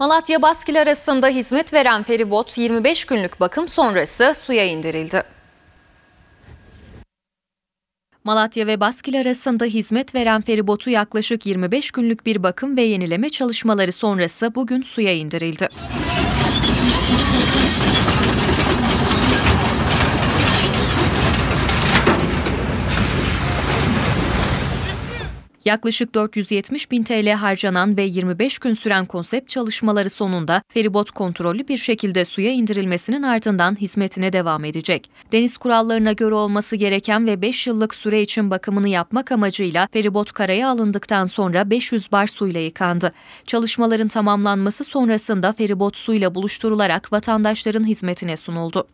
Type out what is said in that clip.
Malatya Baskil arasında hizmet veren feribot 25 günlük bakım sonrası suya indirildi. Malatya ve Baskil arasında hizmet veren feribotu yaklaşık 25 günlük bir bakım ve yenileme çalışmaları sonrası bugün suya indirildi. Yaklaşık 470 bin TL harcanan ve 25 gün süren konsept çalışmaları sonunda feribot kontrollü bir şekilde suya indirilmesinin ardından hizmetine devam edecek. Deniz kurallarına göre olması gereken ve 5 yıllık süre için bakımını yapmak amacıyla feribot karaya alındıktan sonra 500 bar suyla yıkandı. Çalışmaların tamamlanması sonrasında feribot suyla buluşturularak vatandaşların hizmetine sunuldu.